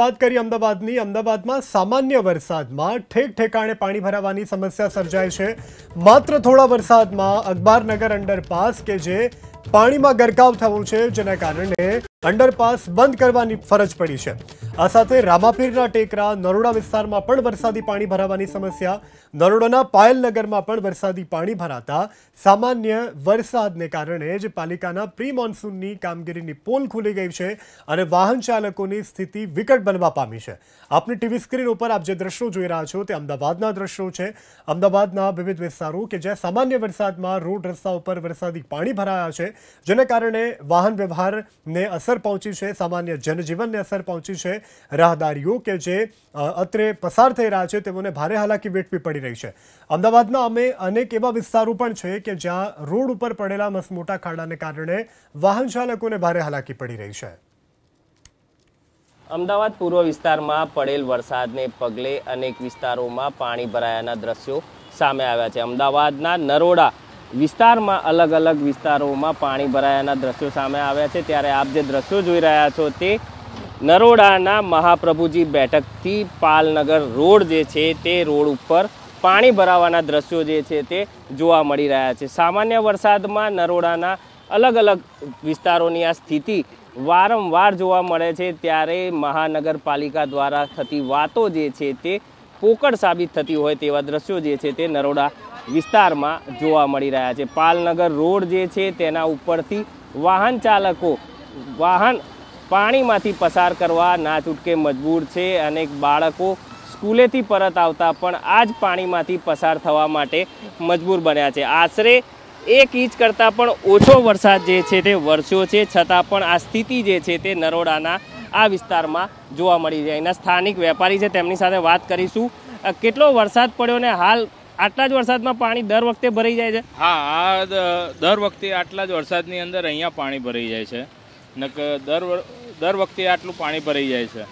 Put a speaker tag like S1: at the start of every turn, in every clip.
S1: વાત કરીએ અમદાવાદની અમદાવાદમાં સામાન્ય વરસાદમાં ઠેક ઠેકાણે પાણી ભરાવાની સમસ્યા સર્જાય છે માત્ર થોડા વરસાદમાં અખબારનગર અંડરપાસ કે જે પાણીમાં ગરકાવ થવું છે જેના કારણે અંડરપાસ બંધ કરવાની ફરજ પડી છે આ સાથે રામાપીરના ટેકરા નરોડા વિસ્તારમાં પણ વરસાદી પાણી ભરાવાની સમસ્યા નરોડાના પાયલનગરમાં પણ વરસાદી પાણી ભરાતા સામાન્ય વરસાદને કારણે જ પાલિકાના પ્રી મોન્સૂનની કામગીરીની પોલ ખુલી ગઈ છે અને વાહન ચાલકોની સ્થિતિ વિકટ બનવા પામી છે આપની ટીવી સ્ક્રીન ઉપર આપ જે દ્રશ્યો જોઈ રહ્યા છો તે અમદાવાદના દ્રશ્યો છે અમદાવાદના વિવિધ વિસ્તારો કે જ્યાં સામાન્ય વરસાદમાં રોડ રસ્તા ઉપર વરસાદી પાણી ભરાયા છે જેને કારણે વાહન વ્યવહારને અસર અસર પહોંચી છે સામાન્ય જનજીવનને અસર પહોંચી છે રાહદારીઓ કે જે અત્રે પસાર થઈ રહ્યા છે તેઓને ભારે હાલાકી વેઠવી પડી રહી છે અમદાવાદમાં અમે અનેક એવા વિસ્તારો પણ છે કે જ્યાં રોડ ઉપર પડેલા મસમોટા ખાડાને કારણે વાહન ચાલકોને ભારે હાલાકી પડી રહી છે
S2: અમદાવાદ પૂર્વ વિસ્તારમાં પડેલ વરસાદને પગલે અનેક વિસ્તારોમાં પાણી ભરાયાના દ્રશ્યો સામે આવ્યા છે અમદાવાદના નરોડા વિસ્તારમાં અલગ અલગ વિસ્તારોમાં પાણી ભરાયાના દ્રશ્યો સામે આવ્યા છે ત્યારે આપ જે દ્રશ્યો જોઈ રહ્યા છો તે નરોડાના મહાપ્રભુજી બેઠકથી પાલનગર રોડ જે છે તે રોડ ઉપર પાણી ભરાવાના દ્રશ્યો જે છે તે જોવા મળી રહ્યા છે સામાન્ય વરસાદમાં નરોડાના અલગ અલગ વિસ્તારોની આ સ્થિતિ વારંવાર જોવા મળે છે ત્યારે મહાનગરપાલિકા દ્વારા થતી વાતો જે છે તે પોકળ સાબિત થતી હોય તેવા દ્રશ્યો જે છે તે નરોડા વિસ્તારમાં જોવા મળી રહ્યા છે પાલનગર રોડ જે છે તેના ઉપરથી વાહન ચાલકો વાહન પાણીમાંથી પસાર કરવા ના છૂટકે મજબૂર છે અને બાળકો સ્કૂલેથી પરત આવતા પણ આ જ પાણીમાંથી પસાર થવા માટે મજબૂર બન્યા છે આશરે એક ઇંચ કરતાં પણ ઓછો વરસાદ જે છે તે વરસ્યો છે છતાં પણ આ સ્થિતિ જે છે તે નરોડાના આ વિસ્તારમાં જોવા મળી છે એના સ્થાનિક વેપારી છે તેમની સાથે વાત કરીશું કેટલો વરસાદ પડ્યો ને હાલ આટલા જ વરસાદમાં પાણી દર વખતે ભરાઈ જાય છે હા દર વખતે આટલા જ વરસાદની અંદર અહીંયા પાણી ભરાઈ જાય છે નક દર દર વખતે આટલું પાણી ભરાઈ જાય છે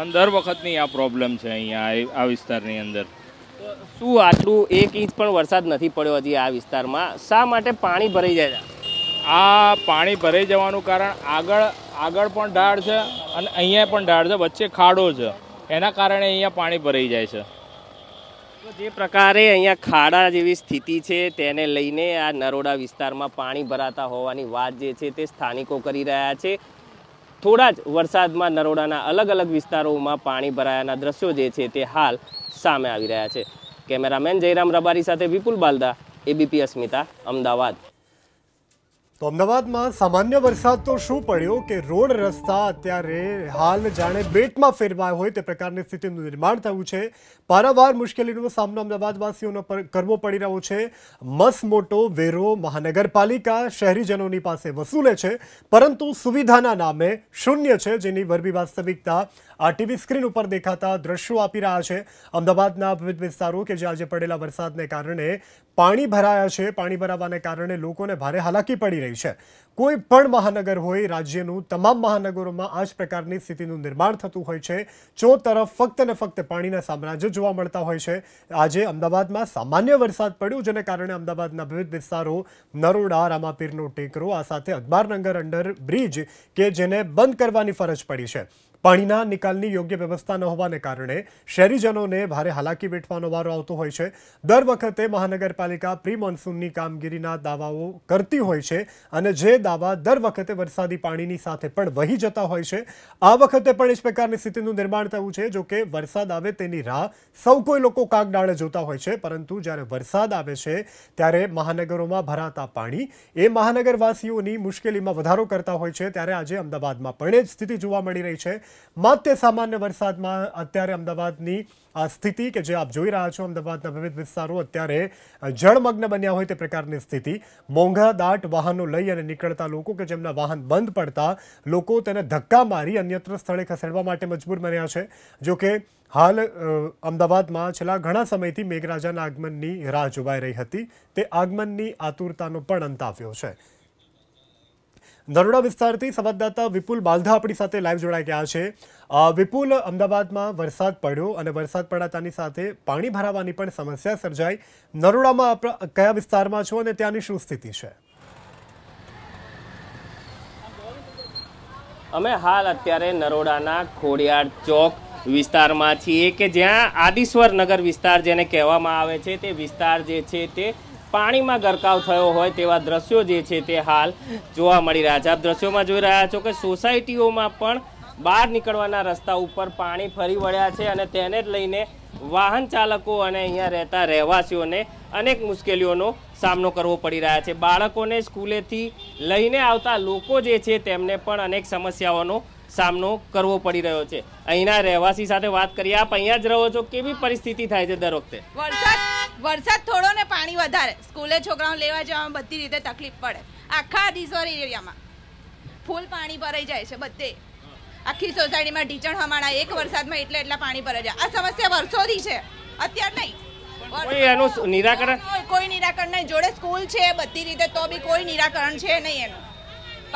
S2: અને દર વખતની આ પ્રોબ્લેમ છે અહીંયા આ વિસ્તારની અંદર શું આટલું એક ઇંચ પણ વરસાદ નથી પડ્યો હજી આ વિસ્તારમાં શા માટે પાણી ભરાઈ જાય આ પાણી ભરાઈ જવાનું કારણ આગળ આગળ પણ ઢાળ છે અને અહીંયા પણ ઢાળ છે વચ્ચે ખાડો છે એના કારણે અહીંયા પાણી ભરાઈ જાય છે જે પ્રકારે અહીંયા ખાડા જેવી સ્થિતિ છે તેને લઈને આ નરોડા વિસ્તારમાં પાણી ભરાતા હોવાની વાત જે છે તે સ્થાનિકો કરી રહ્યા છે થોડા જ વરસાદમાં નરોડાના અલગ અલગ વિસ્તારોમાં પાણી ભરાયાના દ્રશ્યો જે છે તે હાલ સામે આવી રહ્યા છે કેમેરામેન જયરામ રબારી સાથે વિપુલ બાલદા એબીપી અસ્મિતા અમદાવાદ
S1: તો અમદાવાદમાં સામાન્ય વરસાદ તો શું પડ્યો કે રોડ રસ્તા અત્યારે હાલ જાણે બેટમાં ફેરવાય હોય તે પ્રકારની સ્થિતિનું નિર્માણ થયું છે પારાવાર મુશ્કેલીનો સામનો અમદાવાદવાસીઓનો કરવો પડી રહ્યો છે મસ મોટો વેરો મહાનગરપાલિકા શહેરીજનોની પાસે વસૂલે છે પરંતુ સુવિધાના નામે શૂન્ય છે જેની વરબી વાસ્તવિકતા આ ટીવી સ્ક્રીન ઉપર દેખાતા દ્રશ્યો આપી રહ્યા છે અમદાવાદના વિવિધ વિસ્તારો કે જે આજે પડેલા વરસાદને કારણે પાણી ભરાયા છે પાણી ભરાવાને કારણે લોકોને ભારે હાલાકી પડી રહી છે કોઈ પણ મહાનગર હોય રાજ્યનું તમામ મહાનગરોમાં આ જ પ્રકારની સ્થિતિનું નિર્માણ થતું હોય છે ચો તરફ ફક્ત ને ફક્ત પાણીના સામ્રાજ્ય જોવા મળતા હોય છે આજે અમદાવાદમાં સામાન્ય વરસાદ પડ્યો જેને કારણે અમદાવાદના વિવિધ વિસ્તારો નરોડા રામાપીરનો ટેકરો આ સાથે અખબારનગર અંડર બ્રિજ કે જેને બંધ કરવાની ફરજ પડી છે પાણીના નિકાલની યોગ્ય વ્યવસ્થા ન હોવાને કારણે શહેરીજનોને ભારે હાલાકી વેઠવાનો વારો આવતો હોય છે દર વખતે મહાનગરપાલિકા પ્રી મોન્સૂનની કામગીરીના દાવાઓ કરતી હોય છે અને જે દાવા દર વખતે વરસાદી પાણીની સાથે પણ વહી જતા હોય છે આ વખતે પણ એ જ પ્રકારની સ્થિતિનું નિર્માણ થયું છે જો કે વરસાદ આવે તેની રાહ સૌ કોઈ લોકો કાગડાળે જોતા હોય છે પરંતુ જ્યારે વરસાદ આવે છે ત્યારે મહાનગરોમાં ભરાતા પાણી એ મહાનગરવાસીઓની મુશ્કેલીમાં વધારો કરતા હોય છે ત્યારે આજે અમદાવાદમાં પણ એ જ સ્થિતિ જોવા મળી રહી છે માત્ર સામાન્ય વરસાદમાં અત્યારે અમદાવાદની આ સ્થિતિ કે જે આપ જોઈ રહ્યા છો અમદાવાદના વિવિધ વિસ્તારો અત્યારે જળમગ્ન બન્યા હોય તે પ્રકારની સ્થિતિ મોંઘા દાટ વાહનો લઈ અને નીકળતા લોકો કે જેમના વાહન બંધ પડતા લોકો તેને ધક્કા મારી અન્યત્ર સ્થળે ખસેડવા માટે મજબૂર બન્યા છે જોકે હાલ અમદાવાદમાં છેલ્લા ઘણા સમયથી મેઘરાજાના આગમનની રાહ જોવાઈ રહી હતી તે આગમનની આતુરતાનો પણ અંત આવ્યો છે નરોડા વિસ્તારથી સંવાદદાતા વિપુલ બાલધા આપણી સાથે લાઈવ જોડાઈ ગયા છે વિપુલ અમદાવાદમાં વરસાદ પડ્યો અને વરસાદ પડાતાની સાથે પાણી ભરાવાની પણ સમસ્યા સર્જાઈ નરોડામાં કયા વિસ્તારમાં છો અને ત્યાંની શું સ્થિતિ છે
S2: અમે હાલ અત્યારે નરોડાના ખોડિયાર ચોક વિસ્તારમાં છીએ કે જ્યાં આદિશ્વર નગર વિસ્તાર જેને કહેવામાં આવે છે તે વિસ્તાર જે છે તે પાણીમાં ગરકાવ થયો હોય તેવા દ્રશ્યો જે છે તે હાલ જોવા મળી રહ્યા છે આપ દ્રશ્યોમાં જોઈ રહ્યા છો કે સોસાયટીઓમાં પણ બહાર નીકળવાના રસ્તા ઉપર પાણી ફરી વળ્યા છે અને તેને જ લઈને વાહન ચાલકો અને અહીંયા રહેતા રહેવાસીઓને અનેક મુશ્કેલીઓનો સામનો કરવો પડી રહ્યા છે બાળકોને સ્કૂલેથી લઈને આવતા લોકો જે છે તેમને પણ અનેક સમસ્યાઓનો સામનો કરવો પડી રહ્યો છે અહીંના રહેવાસી સાથે વાત કરીએ આપ અહીંયા જ રહો છો કેવી પરિસ્થિતિ થાય છે દર વખતે વરસાદ થોડો ને પાણી વધારે સ્કૂલે છોકરાઓ લેવા જવામાં બધી રીતે તકલીફ પડે આખા દિશોરી એરિયામાં ફૂલ પાણી ભરાઈ જાય છે બધે આખી સોસાયટીમાં ઢીચણ હમણાં એક વરસાદમાં એટલે એટલા પાણી ભરાઈ જાય આ સમસ્યા વર્ષોથી છે અત્યારે નહીં નિરાકરણ કોઈ નિરાકરણ નહીં જોડે સ્કૂલ છે બધી રીતે તો બી કોઈ નિરાકરણ છે નહીં એનું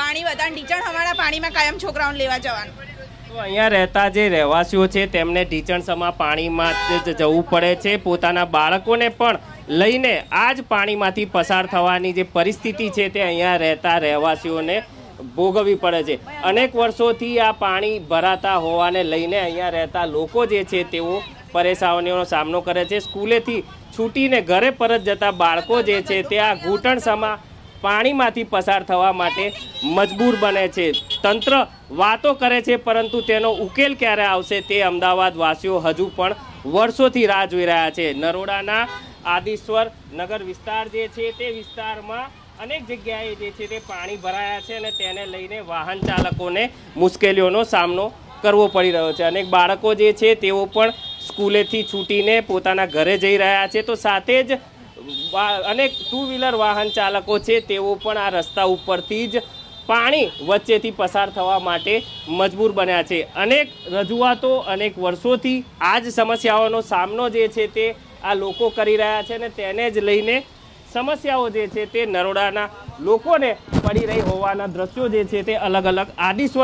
S2: પાણી વધારે ઢીચણ હમણાં પાણીમાં કાયમ છોકરાઓને લેવા જવાનું તો અહીંયા રહેતા જે રહેવાસીઓ છે તેમને ઢીચણસમાં પાણીમાં જ જવું પડે છે પોતાના બાળકોને પણ લઈને આ જ પાણીમાંથી પસાર થવાની જે પરિસ્થિતિ છે તે અહીંયા રહેતા રહેવાસીઓને ભોગવવી પડે છે અનેક વર્ષોથી આ પાણી ભરાતા હોવાને લઈને અહીંયા રહેતા લોકો જે છે તેઓ પરેશાનીઓનો સામનો કરે છે સ્કૂલેથી છૂટીને ઘરે પરત જતા બાળકો જે છે તે આ ઘૂંટણસમાં પાણીમાંથી પસાર થવા માટે મજબૂર બને છે તંત્ર વાતો કરે છે પરંતુ તેનો ઉકેલ ક્યારે આવશે તે અમદાવાદવાસીઓ હજુ પણ વર્ષોથી રાહ જોઈ રહ્યા છે નરોડાના આદિશ્વર નગર વિસ્તાર જે છે તે વિસ્તારમાં અનેક જગ્યાએ જે છે તે પાણી ભરાયા છે અને તેને લઈને વાહન ચાલકોને મુશ્કેલીઓનો સામનો કરવો પડી રહ્યો છે અનેક બાળકો જે છે તેઓ પણ સ્કૂલેથી છૂટીને પોતાના ઘરે જઈ રહ્યા છે તો સાથે જ અનેક ટુ વ્હીલર વાહન ચાલકો છે તેઓ પણ આ રસ્તા ઉપરથી જ પાણી વચ્ચેથી પસાર થવા માટે મજબૂર બન્યા છે અનેક રજૂઆતો અનેક વર્ષોથી આ જ સમસ્યાઓનો સામનો જે છે તે આ લોકો કરી રહ્યા છે અને તેને જ લઈને સમસ્યાઓ જે છે તે નરોડાના લોકોને પડી રહી હોવાના દ્રશ્યો જે છે તે અલગ અલગ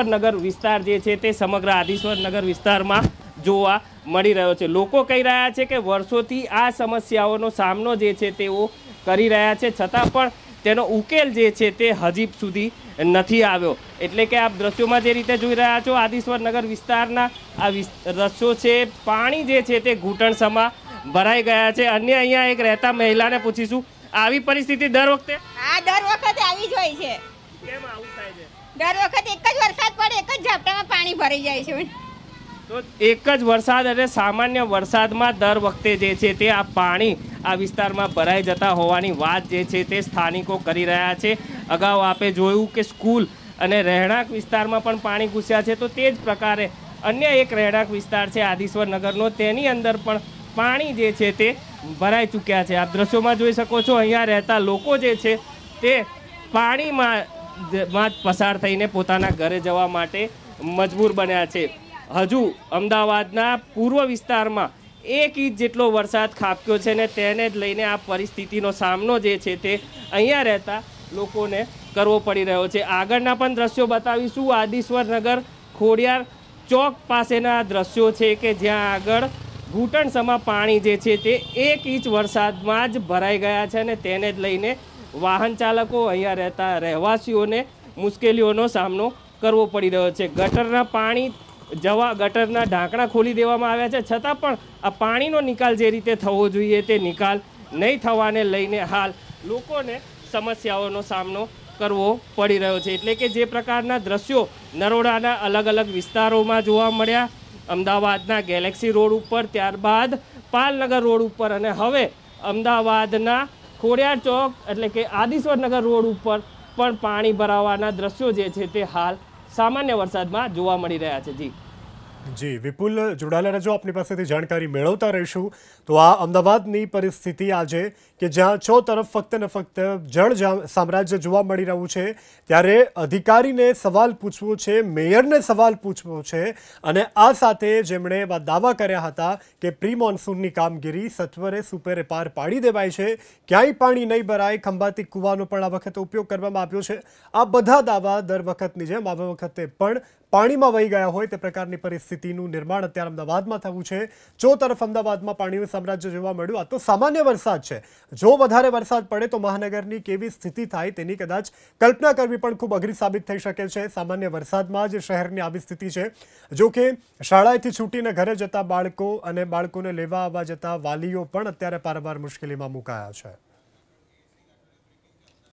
S2: નગર વિસ્તાર જે છે તે સમગ્ર આદિશ્વર નગર વિસ્તારમાં જોવા મળી રહ્યો છે લોકો કહી રહ્યા છે કે વર્ષોથી આ સમસ્યાઓનો સામનો જે છે તેઓ કરી રહ્યા છે છતાં પણ તેનો ઉકેલ જે છે તે હજી સુધી નથી આવ્યો એટલે કે આપ દ્રશ્યોમાં જે રીતે જોઈ રહ્યા છો આદિશ્વરનગર વિસ્તારના આ દ્રશ્યો છે પાણી જે છે તે ઘૂંટણસમાં ભરાઈ ગયા છે અન્ય અહીંયા એક રહેતા મહિલાને પૂછીશું આવી પરિસ્થિતિ દર વખતે હા દર વખતે આવી જ હોય છે કેમ આવું થાય છે દર વખતે એક જ વરસાદ પડે એક જ ઝાપટામાં પાણી ભરાઈ જાય છે તો એક જ વરસાદ અને સામાન્ય વરસાદમાં દર વખતે જે છે તે આ પાણી આ વિસ્તારમાં ભરાઈ જતા હોવાની વાત જે છે તે સ્થાનિકો કરી રહ્યા છે અગાઉ આપે જોયું કે સ્કૂલ અને રહેણાંક વિસ્તારમાં પણ પાણી ઘૂસ્યા છે તો તે જ પ્રકારે અન્ય એક રહેણાંક વિસ્તાર છે આદિશ્વર નગરનો તેની અંદર પણ પાણી જે છે તે ભરાઈ ચૂક્યા છે આપ દ્રશ્યોમાં જોઈ શકો છો અહીંયા રહેતા લોકો જે છે તે પાણીમાં માં પસાર થઈને પોતાના ઘરે જવા માટે મજબૂર બન્યા છે હજુ અમદાવાદના પૂર્વ વિસ્તારમાં એક ઇંચ જેટલો વરસાદ ખાબક્યો છે ને તેને જ લઈને આ પરિસ્થિતિનો સામનો જે છે તે અહીંયા રહેતા લોકોને કરવો પડી રહ્યો છે આગળના પણ દ્રશ્યો બતાવીશું આદિશ્વરનગર ખોડિયાર ચોક પાસેના દ્રશ્યો છે કે જ્યાં આગળ ઘૂંટણસમાં પાણી જે છે તે એક ઇંચ વરસાદમાં જ ભરાઈ ગયા છે અને તેને જ લઈને વાહન ચાલકો અહીંયા રહેતા રહેવાસીઓને મુશ્કેલીઓનો સામનો કરવો પડી રહ્યો છે ગટરના પાણી જવા ગટરના ઢાંકણા ખોલી દેવામાં આવ્યા છે છતાં પણ આ પાણીનો નિકાલ જે રીતે થવો જોઈએ તે નિકાલ નહીં થવાને લઈને હાલ લોકોને સમસ્યાઓનો સામનો કરવો પડી રહ્યો છે એટલે કે જે પ્રકારના દ્રશ્યો નરોડાના અલગ અલગ વિસ્તારોમાં જોવા મળ્યા અમદાવાદના ગેલેક્સી રોડ ઉપર ત્યારબાદ પાલનગર રોડ ઉપર અને હવે અમદાવાદના ખોડિયાર ચોક એટલે કે આદિશ્વરનગર રોડ ઉપર પણ પાણી ભરાવાના દ્રશ્યો જે છે તે હાલ સામાન્ય વરસાદમાં જોવા મળી રહ્યા છે જી
S1: જી વિપુલ જોડાયેલા રહેજો આપની પાસેથી જાણકારી મેળવતા રહીશું તો આ અમદાવાદની પરિસ્થિતિ આજે કે જ્યાં છો તરફ ફક્ત ને ફક્ત જળ સામ્રાજ્ય જોવા મળી રહ્યું છે ત્યારે અધિકારીને સવાલ પૂછવો છે મેયરને સવાલ પૂછવો છે અને આ સાથે જેમણે દાવા કર્યા હતા કે પ્રી મોન્સૂનની કામગીરી સત્વરે સુપેરે પાર પાડી દેવાય છે ક્યાંય પાણી નહીં ભરાય ખંભાતી કૂવાનો પણ આ વખતે ઉપયોગ કરવામાં આવ્યો છે આ બધા દાવા દર વખતની જેમ આવા વખતે પણ પાણીમાં વહી ગયા હોય તે પ્રકારની પરિસ્થિતિનું નિર્માણ અત્યારે અમદાવાદમાં થયું છે ચો તરફ અમદાવાદમાં પાણીનું સામ્રાજ્ય જોવા મળ્યું આ તો સામાન્ય વરસાદ છે જો વધારે વરસાદ પડે તો મહાનગરની કેવી સ્થિતિ થાય તેની કદાચ કલ્પના કરવી પણ ખૂબ અઘરી સાબિત થઈ શકે છે સામાન્ય વરસાદમાં જ શહેરની આવી સ્થિતિ છે જોકે શાળાએથી છૂટીને ઘરે જતા બાળકો અને બાળકોને લેવા આવવા જતા વાલીઓ પણ અત્યારે પારવાર મુશ્કેલીમાં મુકાયા છે